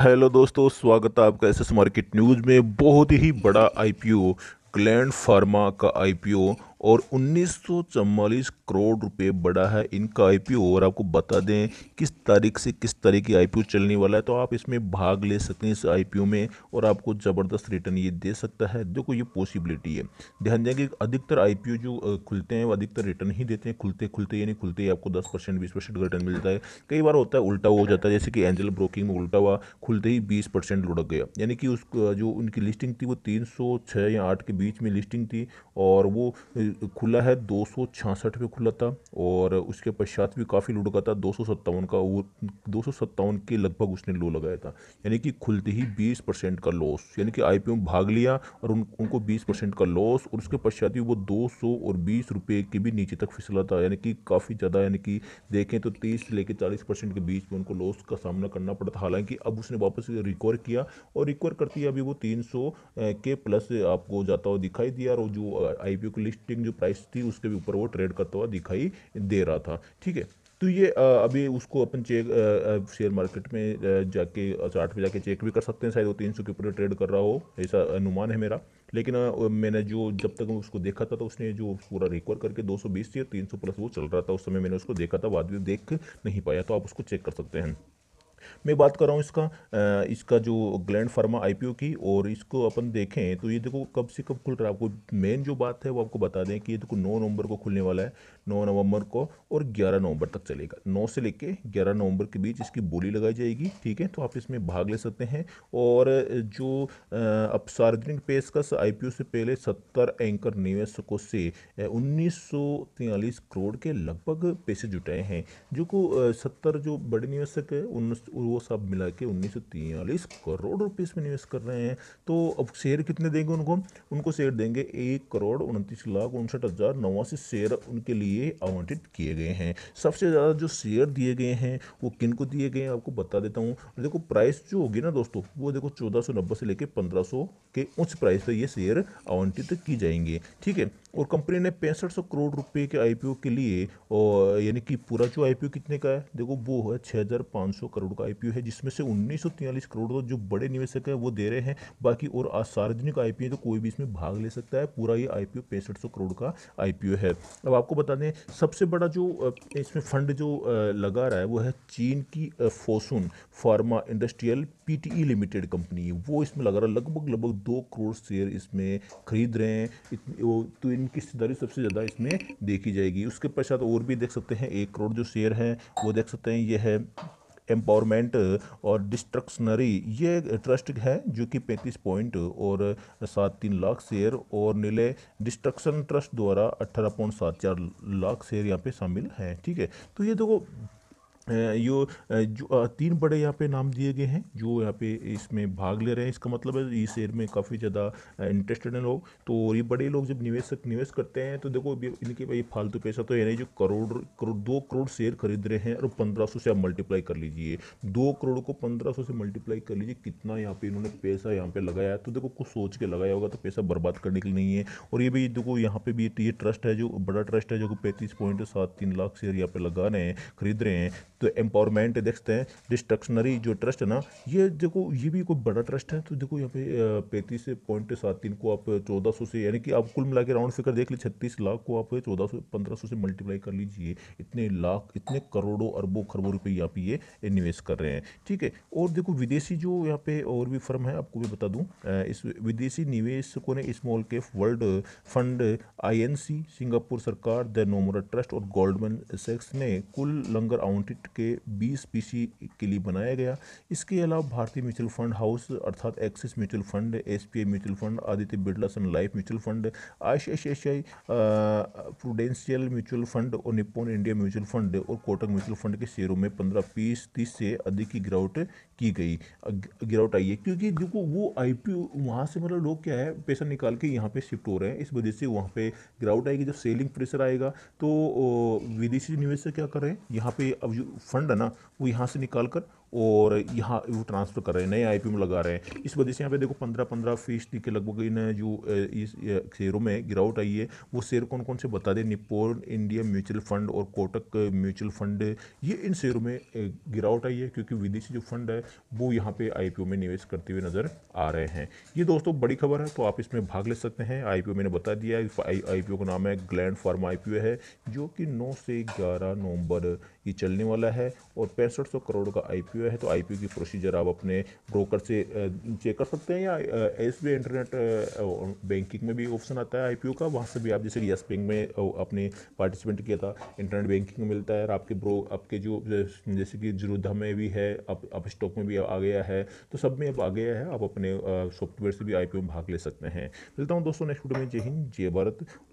hello दोस्तों स्वागत है आपका एस एस मार्केट न्यूज़ में बहुत ही बड़ा आईपीओ ग्लैंड फार्मा का आईपीओ और उन्नीस करोड़ रुपए बड़ा है इनका आई और आपको बता दें किस तारीख से किस तारीख की आई चलने वाला है तो आप इसमें भाग ले सकते हैं इस आई में और आपको ज़बरदस्त रिटर्न ये दे सकता है देखो ये पॉसिबिलिटी है ध्यान दें कि अधिकतर आई जो खुलते हैं वो अधिकतर रिटर्न ही देते हैं खुलते खुलते यानी खुलते ही आपको दस परसेंट बीस परसेंट का रिटर्न मिलता है कई बार होता है उल्टा हो जाता है जैसे कि एंजल ब्रोकिंग में उल्टा हुआ खुलते ही बीस परसेंट लुढ़क गया यानी कि उस जो उनकी लिस्टिंग थी वो तीन सौ छः या आठ के बीच में लिस्टिंग थी और वो खुला है दो पे खुला था और उसके पश्चात भी काफ़ी लुढ़का था दो का वो दो के लगभग उसने लो लगाया था यानी कि खुलते ही 20 परसेंट का लॉस यानी कि आई में भाग लिया और उन उनको 20 परसेंट का लॉस और उसके पश्चात भी वो सौ और बीस रुपये के भी नीचे तक फिसला था यानी कि काफ़ी ज़्यादा यानी कि देखें तो तीस से लेकर चालीस परसेंट के बीच में उनको लॉस का सामना करना पड़ा था हालांकि अब उसने वापस रिकवर किया और रिकवर करती है अभी वो तीन के प्लस आपको जाता हुआ दिखाई दिया और जो आई की लिस्टिंग क्लोजिंग जो प्राइस थी उसके भी ऊपर वो ट्रेड करता हुआ दिखाई दे रहा था ठीक है तो ये अभी उसको अपन चेक शेयर मार्केट में जाके चार्ट पे जाके चेक भी कर सकते हैं शायद वो तीन सौ के ऊपर ट्रेड कर रहा हो ऐसा अनुमान है मेरा लेकिन मैंने जो जब तक उसको देखा था तो उसने जो पूरा रिकवर करके 220 से 300 प्लस वो चल रहा था उस समय मैंने उसको देखा था बाद में देख नहीं पाया तो आप उसको चेक कर सकते हैं मैं बात कर रहा हूँ इसका इसका जो ग्लैंड फार्मा आई की और इसको अपन देखें तो ये देखो कब से कब खुल रहा है आपको मेन जो बात है वो आपको बता दें कि ये देखो नौ नवंबर को खुलने वाला है नौ नवंबर को और ग्यारह नवंबर तक चलेगा नौ से लेके ग्यारह नवंबर के बीच इसकी बोली लगाई जाएगी ठीक है तो आप इसमें भाग ले सकते हैं और जो अब सार्वजनिक पेशकश आई से पहले सत्तर एंकर निवेशकों से उन्नीस करोड़ के लगभग पैसे जुटाए हैं जो को सत्तर जो बड़े निवेशक है उन वो सब मिला के उन्नीस करोड़ रुपये इसमें निवेश कर रहे हैं तो अब शेयर कितने देंगे उनको उनको शेयर देंगे एक करोड़ उनतीस लाख उनसठ हज़ार नवासी शेयर उनके लिए आवंटित किए गए हैं सबसे ज़्यादा जो शेयर दिए गए हैं वो किन को दिए गए हैं आपको बता देता हूँ देखो प्राइस जो होगी ना दोस्तों वो देखो चौदह से लेकर पंद्रह के उच्च प्राइस पर ये शेयर आवंटित की जाएंगे ठीक है और कंपनी ने पैंसठ करोड़ रुपये के आई के लिए और यानी कि पूरा जो आई कितने का है देखो वो है छः करोड़ आईपीओ है जिसमें से उन्नीस करोड़ तो जो बड़े निवेशक हैं वो दे रहे हैं बाकी और सार्वजनिक आईपीओ तो कोई भी इसमें भाग ले सकता है पूरा ये आई पी करोड़ का आईपीओ है अब आपको बता दें सबसे बड़ा जो इसमें फंड जो लगा रहा है वो है चीन की Fosun pharma industrial PTE limited company वो इसमें लगा रहा है लगभग लगभग दो करोड़ शेयर इसमें खरीद रहे हैं तो इनकी हिस्सेदारी सबसे ज़्यादा इसमें देखी जाएगी उसके पश्चात और भी देख सकते हैं एक करोड़ जो शेयर हैं वो देख सकते हैं यह है एम्पावरमेंट और डिस्ट्रक्शनरी ये ट्रस्ट है जो कि पैंतीस पॉइंट और सात तीन लाख शेयर और नीले डिस्ट्रक्शन ट्रस्ट द्वारा अट्ठारह पॉइंट सात चार लाख शेयर यहाँ पे शामिल हैं ठीक है तो ये देखो यो जो तीन बड़े यहाँ पे नाम दिए गए हैं जो यहाँ पे इसमें भाग ले रहे हैं इसका मतलब है इस शेयर में काफ़ी ज़्यादा इंटरेस्टेड हैं लोग तो ये बड़े लोग जब निवेशक निवेश करते हैं तो देखो इनके भाई फालतू पैसा तो यानी जो करोड़ करोड़ दो करोड़ शेयर खरीद रहे हैं और पंद्रह सौ से आप मल्टीप्लाई कर लीजिए दो करोड़ को पंद्रह सौ से मल्टीप्लाई कर लीजिए कितना यहाँ पर इन्होंने पैसा यहाँ पर लगाया तो देखो कुछ सोच के लगाया होगा तो पैसा बर्बाद करने के लिए नहीं है और ये भी देखो यहाँ पे भी ये ट्रस्ट है जो बड़ा ट्रस्ट है जो पैंतीस पॉइंट सात तीन लाख शेयर यहाँ पे लगा रहे हैं खरीद रहे हैं तो एम्पावरमेंट देखते हैं डिस्ट्रक्शनरी जो ट्रस्ट है ना ये देखो ये भी कोई बड़ा ट्रस्ट है तो देखो यहाँ पे पैंतीस पॉइंट सात तीन को आप चौदह सौ से यानी कि आप कुल मिला के राउंड फिगर देख लीजिए छत्तीस लाख को आप चौदह सौ पंद्रह सौ से मल्टीप्लाई कर लीजिए इतने लाख इतने करोड़ों अरबों खरबों रुपये यहाँ पे ये निवेश कर रहे हैं ठीक है और देखो विदेशी जो यहाँ पे और भी फर्म है आपको भी बता दूँ इस विदेशी निवेशकों ने स्मॉल कैफ वर्ल्ड फंड सी सिंगापुर सरकार द नोमोरा ट्रस्ट और गोल्डमैन सेक्स ने कुल लंगर आउंटेड के 20 पीसी के लिए बनाया गया इसके अलावा भारतीय म्यूचुअल फंड हाउस अर्थात Axis mutual fund S mutual fund Aditya Birla Sun Life mutual fund I I prudential mutual fund और निपोन इंडिया म्यूचुअल फंड और कोटक म्यूचुअल फंड के शेयरों में पंद्रह पीस तीस से अधिक की गिरावट की गई गिरावट आई है क्योंकि देखो वो आई पी वहाँ से मतलब लोग क्या है पैसा निकाल के यहाँ पे शिफ्ट हो रहे हैं इस वजह से वहाँ पे गिरावट आएगी जब सेलिंग प्रेशर आएगा तो विदेशी निवेशक क्या कर रहे हैं यहाँ पे अब फंड है ना वो यहाँ से निकाल कर और यहाँ वो ट्रांसफ़र कर रहे हैं नए आई में लगा रहे हैं इस वजह से यहाँ पे देखो पंद्रह पंद्रह फीसदी के लगभग इन जो इस शेयरों में गिरावट आई है वो शेयर कौन कौन से बता दें निपोन इंडिया म्यूचुअल फंड और कोटक म्यूचुअल फंड ये इन शेयरों में गिरावट आई है क्योंकि विदेशी जो फंड है वो यहाँ पे आई में निवेश करते हुए नज़र आ रहे हैं ये दोस्तों बड़ी खबर है तो आप इसमें भाग ले सकते हैं आई मैंने बता दिया आई का नाम है ग्लैंड फार्मा आई है जो कि नौ से ग्यारह नवंबर ये चलने वाला है और पैंसठ करोड़ का आई आईपीओ है तो आईपीओ की प्रोसीजर आप अपने ब्रोकर से चेक कर सकते हैं या एस बी इंटरनेट बैंकिंग में भी ऑप्शन आता है आईपीओ का वहाँ से भी आप जैसे यस बैंक में अपने पार्टिसिपेंट किया था इंटरनेट बैंकिंग मिलता है और आपके ब्रो आपके जो जैसे कि जरूधा में भी है अब स्टॉक में भी आ गया है तो सब में अब आ गया है आप अपने सॉफ्टवेयर से भी आई में भाग ले सकते हैं मिलता हूँ दोस्तों नेक्स्ट वीडियो में जय हिंद जय भारत